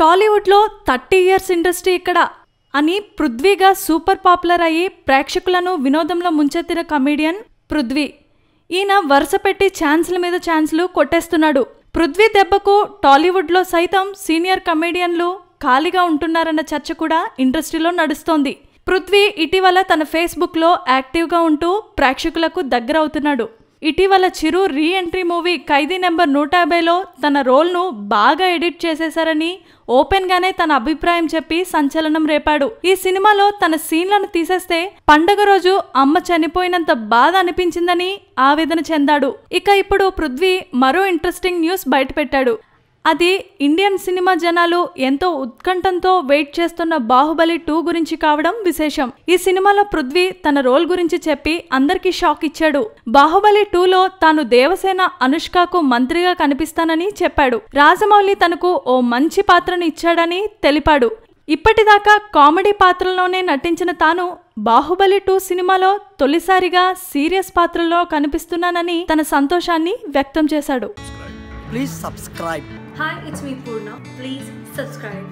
టాలీవుడ్లో thirty years industry ఇక్కడ అని పృథ్వీగా సూపర్ పాపులర్ అయ్యి ప్రేక్షకులను వినోదంలో ముంచెత్తిన కమీడియన్ పృథ్వీ ఈయన వరుస పెట్టి ఛాన్స్ల మీద ఛాన్స్లు కొట్టేస్తున్నాడు పృథ్వీ దెబ్బకు టాలీవుడ్లో సైతం సీనియర్ కమేడియన్లు ఖాళీగా ఉంటున్నారన్న చర్చ కూడా ఇండస్ట్రీలో నడుస్తోంది పృథ్వీ ఇటీవల తన ఫేస్బుక్లో యాక్టివ్గా ఉంటూ ప్రేక్షకులకు దగ్గర అవుతున్నాడు ఇటీవల Chiru re entry movie Khaidi number నూట యాభైలో తన రోల్ను బాగా ఎడిట్ చేసేశారని ఓపెన్గానే తన అభిప్రాయం చెప్పి సంచలనం రేపాడు ఈ సినిమాలో తన సీన్లను తీసేస్తే పండగ రోజు అమ్మ చనిపోయినంత బాధ అనిపించిందని ఆవేదన చెందాడు ఇక ఇప్పుడు పృథ్వీ మరో ఇంట్రెస్టింగ్ న్యూస్ బయటపెట్టాడు అది ఇండియన్ సినిమా జనాలు ఎంతో ఉత్కంఠంతో వెయిట్ చేస్తున్న బాహుబలి టూ గురించి కావడం విశేషం ఈ సినిమాలో పృథ్వీ తన రోల్ గురించి చెప్పి అందరికీ షాక్ ఇచ్చాడు బాహుబలి టూలో తాను దేవసేన అనుష్కకు మంత్రిగా కనిపిస్తానని చెప్పాడు రాజమౌళి తనకు ఓ మంచి పాత్రను ఇచ్చాడని తెలిపాడు ఇప్పటిదాకా కామెడీ పాత్రల్లోనే నటించిన తాను బాహుబలి టూ సినిమాలో తొలిసారిగా సీరియస్ పాత్రలో కనిపిస్తున్నానని తన సంతోషాన్ని వ్యక్తం చేశాడు Please subscribe. Hi, it's me Purna. Please subscribe.